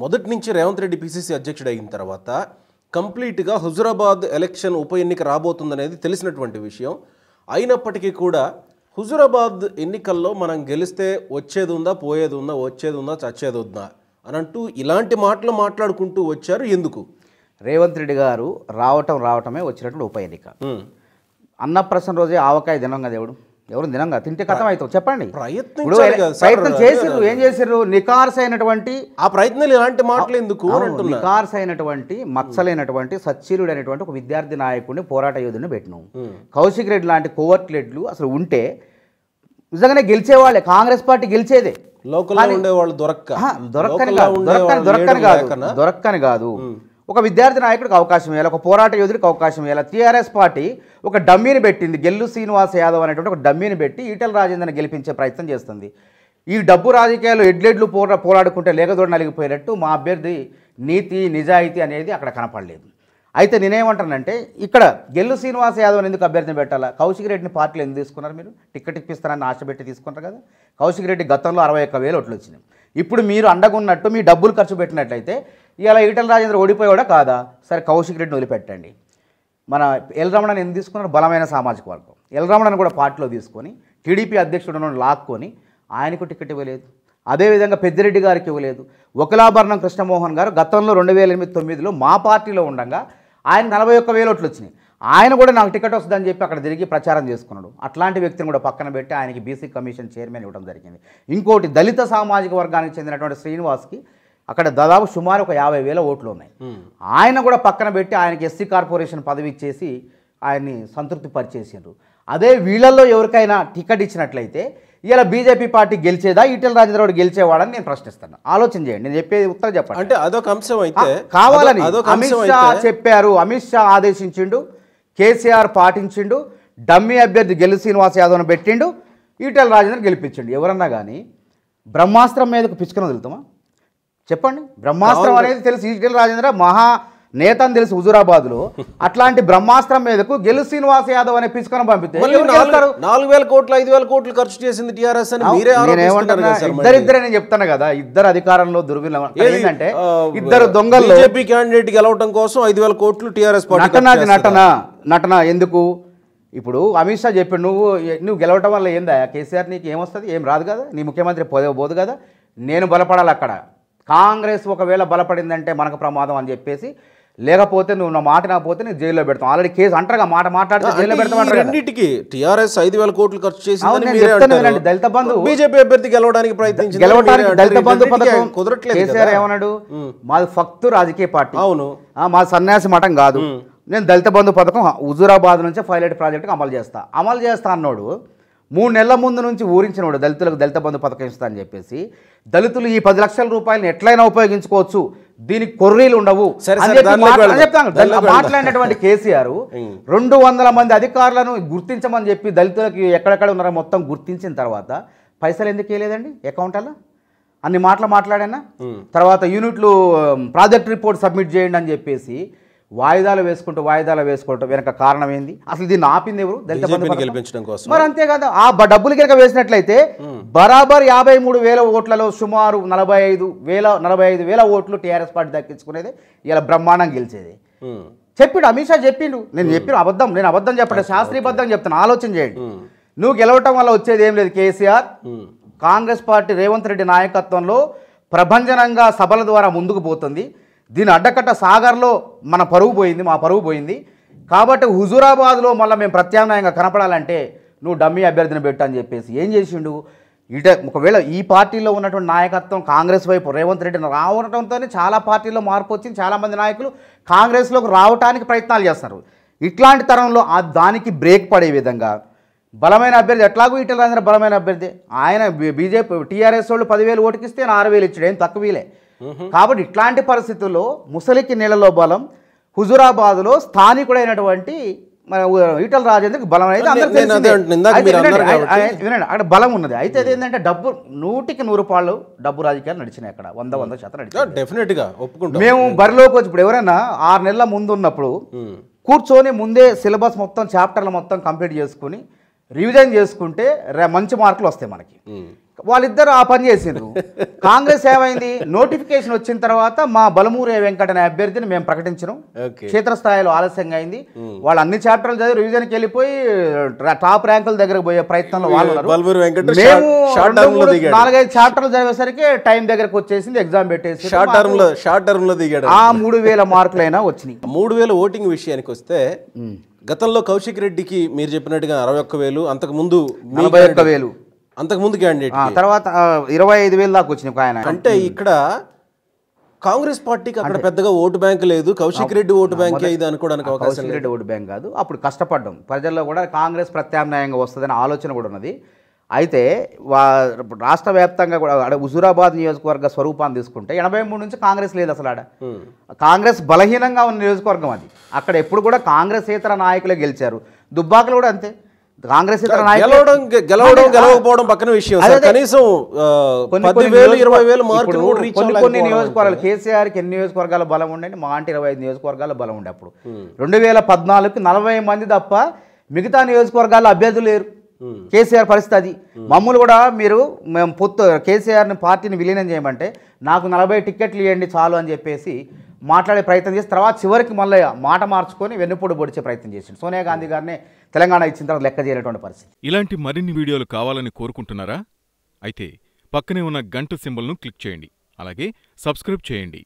మొదటి నుంచి రేవంత్ రెడ్డి పిసిసి అధ్యక్షుడు అయిన తర్వాత కంప్లీట్గా హుజురాబాద్ ఎలక్షన్ ఉప ఎన్నిక రాబోతుందనేది తెలిసినటువంటి విషయం అయినప్పటికీ కూడా హుజురాబాద్ ఎన్నికల్లో మనం గెలిస్తే వచ్చేది ఉందా పోయేది ఉందా వచ్చేది ఉందా చచ్చేది ఉందా అని అంటూ ఇలాంటి మాటలు మాట్లాడుకుంటూ వచ్చారు ఎందుకు రేవంత్ రెడ్డి గారు రావటం రావటమే వచ్చినటువంటి ఉప ఎన్నిక అన్నప్రసన్న రోజే ఆవకాయ దినంగా దేవుడు ఎవడు ఎవరు తినంగా తింటే కథం అవుతావు చెప్పండి ప్రయత్నం చేసిర్రు ఏం చేసిర్రు నికార్స్ అయినటువంటి ఆ ప్రయత్నాలు ఎలాంటి మాటలు ఎందుకు నికార్స్ అయినటువంటి మత్సలైనటువంటి సచ్చీరుడు అనేటువంటి ఒక విద్యార్థి నాయకుడిని పోరాట యోధుని పెట్టినాం కౌశిక్ రెడ్డి లాంటి కోవర్ట్ రెడ్లు అసలు ఉంటే నిజంగానే గెలిచేవాళ్ళే కాంగ్రెస్ పార్టీ గెలిచేదే లోకల్ ఉండేవాళ్ళు దొరక్క దొరక్కని కాదు దొరక్కని కాదు దొరక్కని కాదు ఒక విద్యార్థి నాయకుడికి అవకాశం ఇవ్వాలి ఒక పోరాట యోధుడికి అవకాశం ఇవ్వాలి టీఆర్ఎస్ పార్టీ ఒక డమ్మీని పెట్టింది గెల్లు శ్రీనివాస్ యాదవ్ అనేటువంటి ఒక డమ్మీని పెట్టి ఈటల రాజేంద్రని గెలిపించే ప్రయత్నం చేస్తుంది ఈ డబ్బు రాజకీయాలు ఎడ్లెడ్లు పోరా పోరాడుకుంటే లేకదోడ నలిగిపోయినట్టు మా అభ్యర్థి నీతి నిజాయితీ అనేది అక్కడ కనపడలేదు అయితే నేనేమంటానంటే ఇక్కడ గెల్లు శ్రీనివాస యాదవ్ ఎందుకు అభ్యర్థిని పెట్టాలా కౌశిక్ రెడ్డిని పార్టీలు ఎందుకు తీసుకున్నారు మీరు టికెట్ ఇప్పిస్తానని ఆశ పెట్టి తీసుకున్నారు కదా కౌశిక్ రెడ్డి గతంలో అరవై ఒక్క వేలు ఓట్లు వచ్చినాయి ఇప్పుడు మీరు అండగున్నట్టు మీ డబ్బులు ఖర్చు పెట్టినట్లయితే ఇలా ఈటల రాజేంద్ర ఓడిపోయాడా కాదా సరే కౌశిక్ రెడ్డిని వదిలిపెట్టండి మన ఎల్ రమణ ఎందుకు తీసుకున్నారు బలమైన సామాజిక వర్గం ఎల్ రమణను కూడా పార్టీలో తీసుకొని టీడీపీ అధ్యక్షుడు లాక్కొని ఆయనకు టికెట్ ఇవ్వలేదు అదేవిధంగా పెద్దిరెడ్డి గారికి ఇవ్వలేదు ఒకలాభరణం కృష్ణమోహన్ గారు గతంలో రెండు వేల ఎనిమిది తొమ్మిదిలో మా పార్టీలో ఉండగా ఆయన నలభై ఒక్క వేలు ఓట్లు వచ్చినాయి ఆయన కూడా నాకు టికెట్ వస్తుందని చెప్పి అక్కడ తిరిగి ప్రచారం చేసుకున్నాడు అట్లాంటి వ్యక్తిని కూడా పక్కన పెట్టి ఆయనకి బీసీ కమిషన్ చైర్మన్ ఇవ్వడం జరిగింది ఇంకోటి దళిత సామాజిక వర్గానికి చెందినటువంటి శ్రీనివాస్కి అక్కడ దాదాపు సుమారు ఒక యాభై వేల ఓట్లు ఉన్నాయి ఆయన కూడా పక్కన పెట్టి ఆయనకి ఎస్సీ కార్పొరేషన్ పదవి ఇచ్చేసి ఆయన్ని సంతృప్తి పరిచేసిండ్రు అదే వీళ్ళల్లో ఎవరికైనా టికెట్ ఇచ్చినట్లయితే ఇలా బీజేపీ పార్టీ గెలిచేదా రాజేంద్ర రాజేంద్రరావు గెలిచేవాడని నేను ప్రశ్నిస్తాను ఆలోచన చేయండి నేను చెప్పేది ఉత్తరం చెప్పండి అంటే అదొక అంశం అయితే కావాలని అమిత్ షా చెప్పారు అమిత్ షా ఆదేశించిండు కేసీఆర్ పాటించిండు డమ్మి అభ్యర్థి గెలు శ్రీనివాస్ యాదవ్ను పెట్టిండు ఈటల రాజేందర్ గెలిపించిండు ఎవరన్నా కానీ బ్రహ్మాస్త్రం మీదకు పిచ్చుకన వదులుతామా చెప్పండి బ్రహ్మాస్త్రం అనేది తెలుసు ఈటల రాజేంద్ర మహా నేత అని తెలిసి హుజూరాబాద్లో అట్లాంటి బ్రహ్మాస్త్రం మీదకు గెలు శ్రీనివాస్ యాదవ్ అనే పిచ్చుకొని పంపితే నాలుగు వేల కోట్లు ఐదు వేల కోట్లు ఖర్చు చేసింది టీఆర్ఎస్ ఇద్దరిద్దరే నేను చెప్తాను కదా ఇద్దరు అధికారంలో దుర్విలం ఏంటంటే ఇద్దరు దొంగలు బీజేపీ క్యాండిడేట్ గెలవడం కోసం ఐదు వేల కోట్లు టీఆర్ఎస్ నటనాది నటన నటన ఎందుకు ఇప్పుడు అమిత్ షా చెప్పాడు నువ్వు నువ్వు గెలవటం వల్ల ఏందా కేసీఆర్ నీకు ఏమొస్తుంది ఏం రాదు కదా నీ ముఖ్యమంత్రి పోదు కదా నేను బలపడాలి అక్కడ కాంగ్రెస్ ఒకవేళ బలపడిందంటే మనకు ప్రమాదం అని చెప్పేసి లేకపోతే నువ్వు నా మాట నాకపోతే నేను జైల్లో పెడతాం ఆల్రెడీ కేసు అంటారుగా మాట మాట్లాడితే జైల్లో పెడతామంటారుకి టీఆర్ఎస్ ఐదు వేల కోట్లు ఖర్చు చేసి దళిత బంధు బీజేపీ అభ్యర్థి గెలవడానికి ప్రయత్నించి గెలవడానికి దళిత బంధు పథకం కుదరట్లేదు కేసీఆర్ ఏమన్నాడు మాది ఫక్తు రాజకీయ పార్టీ అవును మా సన్యాసి మఠం కాదు నేను దళిత బంధు పథకం హుజూరాబాద్ నుంచి ఫైలెట్ ప్రాజెక్ట్కి అమలు చేస్తా అమలు చేస్తా అన్నాడు మూడు నెలల ముందు నుంచి ఊరించినోడు దళితులకు దళిత బంధు పథకం ఇస్తా అని చెప్పేసి దళితులు ఈ పది లక్షల రూపాయలను ఎట్లయినా ఉపయోగించుకోవచ్చు దీనికి కొర్రీలు ఉండవు మాట్లాడినటువంటి కేసీఆర్ రెండు వందల మంది అధికారులను గుర్తించమని చెప్పి దళితులకి ఎక్కడెక్కడ ఉన్నారో మొత్తం గుర్తించిన తర్వాత పైసలు ఎందుకు వేయలేదండి అకౌంట్లో అన్ని మాటలు మాట్లాడానా తర్వాత యూనిట్లు ప్రాజెక్ట్ రిపోర్ట్ సబ్మిట్ చేయండి అని చెప్పేసి వాయిదాలు వేసుకుంటూ వాయిదాలు వేసుకోవటం వెనక కారణం ఏంది అసలు దీన్ని ఆపింది ఎవరు దళిత మరి అంతే కదా ఆ డబ్బులు కనుక వేసినట్లయితే బరాబర్ యాభై మూడు వేల ఓట్లలో సుమారు నలభై ఐదు వేల నలభై ఐదు వేల ఓట్లు టీఆర్ఎస్ పార్టీ దక్కించుకునేది ఇలా బ్రహ్మాండం గెలిచేది చెప్పిండు అమిత్ షా చెప్పిండు నేను చెప్పిన అబద్ధం నేను అబద్ధం చెప్పండి శాస్త్రీయబద్ధం చెప్తాను ఆలోచన చేయండి నువ్వు గెలవటం వల్ల వచ్చేది ఏం లేదు కేసీఆర్ కాంగ్రెస్ పార్టీ రేవంత్ రెడ్డి నాయకత్వంలో ప్రభంజనంగా సభల ద్వారా ముందుకు పోతుంది దీని అడ్డకట్ట సాగర్లో మన పరువు పోయింది మా పరువు పోయింది కాబట్టి హుజూరాబాద్లో మళ్ళీ మేము ప్రత్యామ్నాయంగా కనపడాలంటే నువ్వు డమ్మీ అభ్యర్థిని పెట్టు అని చెప్పేసి ఏం చేసిండు ఇట ఒకవేళ ఈ పార్టీలో ఉన్నటువంటి నాయకత్వం కాంగ్రెస్ వైపు రేవంత్ రెడ్డి రావడంతోనే చాలా పార్టీల్లో మార్పు వచ్చింది చాలామంది నాయకులు కాంగ్రెస్లోకి రావడానికి ప్రయత్నాలు చేస్తున్నారు ఇట్లాంటి తరంలో ఆ దానికి బ్రేక్ పడే విధంగా బలమైన అభ్యర్థి ఎట్లాగో ఈటల రాజేంద్ర బలమైన అభ్యర్థి ఆయన బీజేపీ టీఆర్ఎస్ వాళ్ళు పదివేలు ఓటుకిస్తే ఆయన ఆరు వేలు ఇచ్చాడు ఏం తక్కువలే కాబట్టి ఇట్లాంటి పరిస్థితుల్లో ముసలికి నీళ్ళలో బలం హుజురాబాద్లో స్థానికుడైనటువంటి మన ఈటల రాజేందుకు బలం అనేది వినండి అక్కడ బలం ఉన్నది అయితే ఏంటంటే డబ్బు నూటికి నూరు పాళ్ళు డబ్బు రాజకీయాలు నడిచినాయి అక్కడ వంద వంద శాతం నడిచినాయి డెఫినెట్గా ఒప్పుకుంటాం మేము బరిలోకి వచ్చి ఇప్పుడు ఎవరైనా ఆరు నెలల ముందు ఉన్నప్పుడు కూర్చొని ముందే సిలబస్ మొత్తం చాప్టర్లు మొత్తం కంప్లీట్ చేసుకుని రివిజన్ చేసుకుంటే మంచి మార్కులు వస్తాయి మనకి వాళ్ళిద్దరు ఆ పని చేసిండ్రు కాంగ్రెస్ ఏమైంది నోటిఫికేషన్ వచ్చిన తర్వాత మా బలమూరి వెంకట అభ్యర్థిని మేము ప్రకటించడం క్షేత్రస్థాయిలో ఆలస్యంగా అయింది వాళ్ళు అన్ని చాప్టర్లు చదివి రివిజన్కి వెళ్ళిపోయి టాప్ ర్యాంకుల దగ్గరకు పోయే ప్రయత్నంలో వాళ్ళు మేము నాలుగైదు చాప్టర్లు చదివేసరికి టైం దగ్గరకు వచ్చేసింది ఎగ్జామ్ పెట్టేసి షార్ట్ టర్మ్ లో షార్ట్ టర్మ్ లో దిగాడు ఆ మూడు వేల మార్కులైనా వచ్చినాయి మూడు వేల ఓటింగ్ విషయానికి వస్తే గతంలో కౌశిక్ రెడ్డికి మీరు చెప్పినట్టుగా అరవై ఒక్క వేలు ముందు నలభై ఒక్క వేలు అంతకుముందు క్యాండిడేట్ తర్వాత ఇరవై ఐదు వేలు దాకా వచ్చినాయి ఆయన అంటే ఇక్కడ కాంగ్రెస్ పార్టీకి అక్కడ పెద్దగా ఓటు బ్యాంక్ లేదు కౌశిక్ రెడ్డి ఓటు బ్యాంక్ ఇది అనుకోవడానికి అవకాశం రెడ్డి ఓటు బ్యాంక్ కాదు అప్పుడు కష్టపడ్డం ప్రజల్లో కూడా కాంగ్రెస్ ప్రత్యామ్నాయంగా వస్తుందనే ఆలోచన కూడా ఉన్నది అయితే రాష్ట్ర వ్యాప్తంగా కూడా హుజూరాబాద్ నియోజకవర్గ స్వరూపాన్ని తీసుకుంటే ఎనభై మూడు నుంచి కాంగ్రెస్ లేదు అసలు ఆడ కాంగ్రెస్ బలహీనంగా ఉన్న నియోజకవర్గం అది అక్కడ ఎప్పుడు కూడా కాంగ్రెస్ ఇతర నాయకులే గెలిచారు దుబ్బాకలు కూడా అంతే కాంగ్రెస్ గెలవడం గెలవకపోవడం పక్కన విషయం కనీసం కొన్ని కొన్ని నియోజకవర్గాలు కేసీఆర్కి ఎన్ని నియోజకవర్గాల బలం ఉండండి మా అంటే ఇరవై ఐదు నియోజకవర్గాల బలం ఉండే అప్పుడు hmm. రెండు వేల పద్నాలుగు నలభై మంది తప్ప మిగతా నియోజకవర్గాల అభ్యర్థులు లేరు కేసీఆర్ పరిస్థితి అది మమ్మల్ని కూడా మీరు మేము పొత్తు కేసీఆర్ని పార్టీని విలీనం చేయమంటే నాకు నలభై టిక్కెట్లు ఇవ్వండి చాలు అని చెప్పేసి మాట్లాడే ప్రయత్నం చేసి తర్వాత చివరికి మళ్ళీ మాట మార్చుకొని వెన్నుపూడి పొడిచే ప్రయత్నం చేసి సోనియా గాంధీ గారిని తెలంగాణ ఇచ్చిన తర్వాత లెక్క చేయలేటువంటి పరిస్థితి ఇలాంటి మరిన్ని వీడియోలు కావాలని కోరుకుంటున్నారా అయితే పక్కనే ఉన్న గంట సింబల్ను క్లిక్ చేయండి అలాగే సబ్స్క్రైబ్ చేయండి